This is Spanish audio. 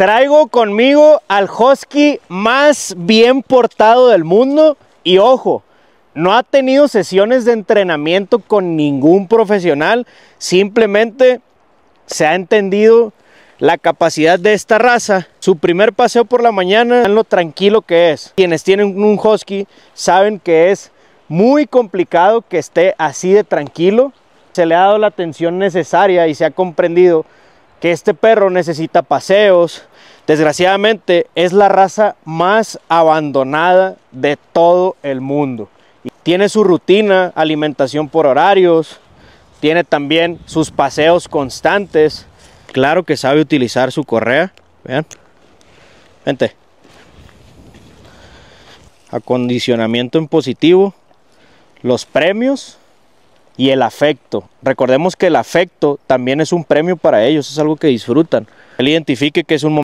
Traigo conmigo al husky más bien portado del mundo y ojo, no ha tenido sesiones de entrenamiento con ningún profesional, simplemente se ha entendido la capacidad de esta raza. Su primer paseo por la mañana, lo tranquilo que es. Quienes tienen un husky saben que es muy complicado que esté así de tranquilo. Se le ha dado la atención necesaria y se ha comprendido que este perro necesita paseos. Desgraciadamente es la raza más abandonada de todo el mundo. tiene su rutina, alimentación por horarios, tiene también sus paseos constantes. Claro que sabe utilizar su correa. Vean. Vente. Acondicionamiento en positivo. Los premios y el afecto. Recordemos que el afecto también es un premio para ellos, es algo que disfrutan. Él identifique que es un